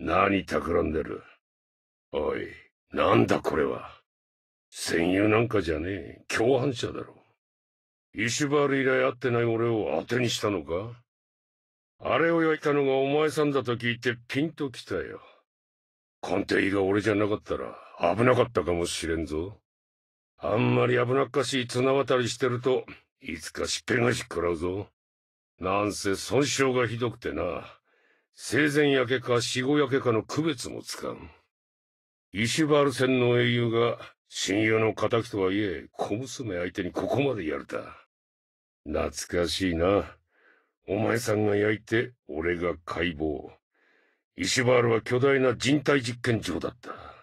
何企んでるおい、なんだこれは。戦友なんかじゃねえ、共犯者だろ。イシュバール以来会ってない俺を当てにしたのかあれを焼いたのがお前さんだと聞いてピンと来たよ。鑑定医が俺じゃなかったら危なかったかもしれんぞ。あんまり危なっかしい綱渡りしてると、いつかしっぺがし食らうぞ。なんせ損傷がひどくてな。生前焼けか死後焼けかの区別もつかん。イシュバール戦の英雄が、親友の敵とはいえ、小娘相手にここまでやるた。懐かしいな。お前さんが焼いて、俺が解剖。イシュバールは巨大な人体実験場だった。